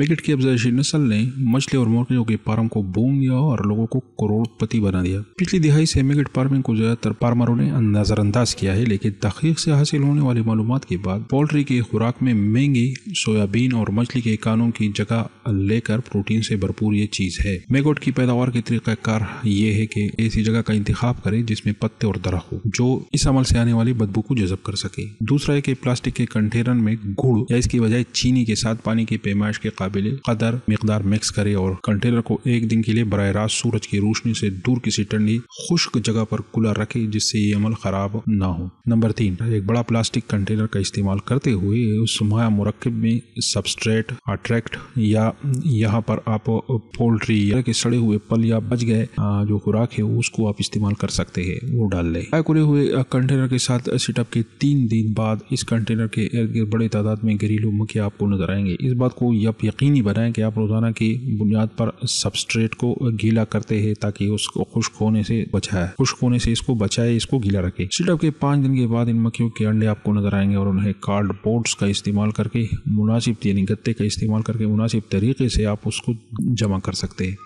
मिगट की अफजाइशी नस्ल ने मछली और मुर्गियों के फार्म को बूम दिया और लोगों को करोड़पति बना दिया पिछली दिहाई से मिगट फार्मिंग को ज्यादातर फार्मरों ने नजरअंदाज किया है लेकिन तहकीक से हासिल होने वाली मालूम के बाद पोल्ट्री की खुराक में महंगी सोयाबीन और मछली के कानों की जगह लेकर प्रोटीन से भरपूर ये चीज है मेगोट की पैदावार के तरीकाकार ये है की ऐसी जगह का इंतख्या करे जिसमे पत्ते और दरख हो जो इस अमल से आने वाली बदबू को जजब कर सके दूसरा है की प्लास्टिक के कंटेनर में गुड़ या इसकी बजाय चीनी के साथ पानी की पैमाइश के काबिल कदर मकदार मिक्स करें और कंटेनर को एक दिन के लिए बर रास्त सूरज की रोशनी से दूर किसी ठंडी खुश्क जगह पर कूलर रखे जिससे ये अमल खराब ना हो नंबर तीन एक बड़ा प्लास्टिक कंटेनर का इस्तेमाल करते हुए उस मरकब में सबस्ट्रेट अट्रैक्ट या यहाँ पर आप पोल्ट्री के सड़े हुए पल या बच गए जो खुराक है उसको आप इस्तेमाल कर सकते हैं वो डाल लें खुले हुए कंटेनर के साथ सेटअप के तीन दिन बाद इस कंटेनर के इर्द गिर्द बड़े तादाद में घरेलू मुखिया आपको नजर आएंगे इस बात को यप यकीनी बनाएं कि आप रोज़ाना की बुनियाद पर सबस्ट्रेट को गीला करते हैं ताकि उसको खुश्क होने से बचाए खुश्क होने से इसको बचाए इसको गीला रखें सिटअप के पाँच दिन के बाद इन मक्खियों के अंडे आपको नजर आएंगे और उन्हें कार्डबोर्ड्स का इस्तेमाल करके मुनासिब यानी गत्ते का इस्तेमाल करके मुनासिब तरीके से आप उसको जमा कर सकते हैं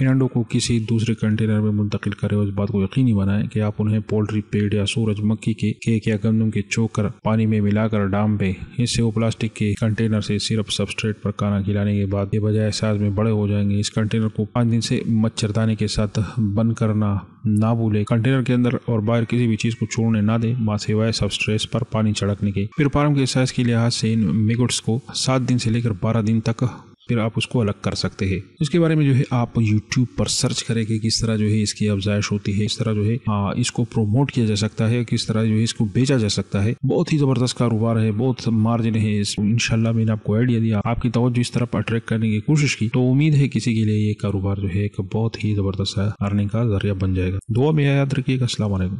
इन अंडों को किसी दूसरे कंटेनर में मुंतकिल करें और इस बात को यकीनी बनाएं कि आप उन्हें पोल्ट्री पेड़ या सूरजमुखी के केक या गंदम के छोक कर पानी में मिलाकर डाम पे इससे वो प्लास्टिक के कंटेनर से सिर्फ सबस्ट्रेट पर खाना खिलाने के बाद ये बजाय साज में बड़े हो जाएंगे इस कंटेनर को पाँच दिन से मच्छरदाने के साथ बंद करना ना भूले कंटेनर के अंदर और बाहर किसी भी चीज़ को छोड़ने ना दे माँ सब सबस्ट्रेस पर पानी चढ़कने के फिर फार्म के साइज के लिहाज से इन मेगुट्स को सात दिन से लेकर बारह दिन तक फिर आप उसको अलग कर सकते हैं इसके बारे में जो है आप यूट्यूब पर सर्च करें कि किस तरह जो है इसकी अफजाइश होती है किस तरह जो है आ, इसको प्रमोट किया जा सकता है किस तरह जो है इसको बेचा जा सकता है बहुत ही जबरदस्त कारोबार है बहुत मार्जिन है इनशाला मैंने आपको आइडिया दिया आपकी तवज्जो इस तरफ अट्रैक्ट करने की कोशिश की तो उम्मीद है किसी के लिए ये कारोबार जो है एक बहुत ही जबरदस्त अर्निंग का जरिया बन जाएगा दुआ में याद रखिएगा असला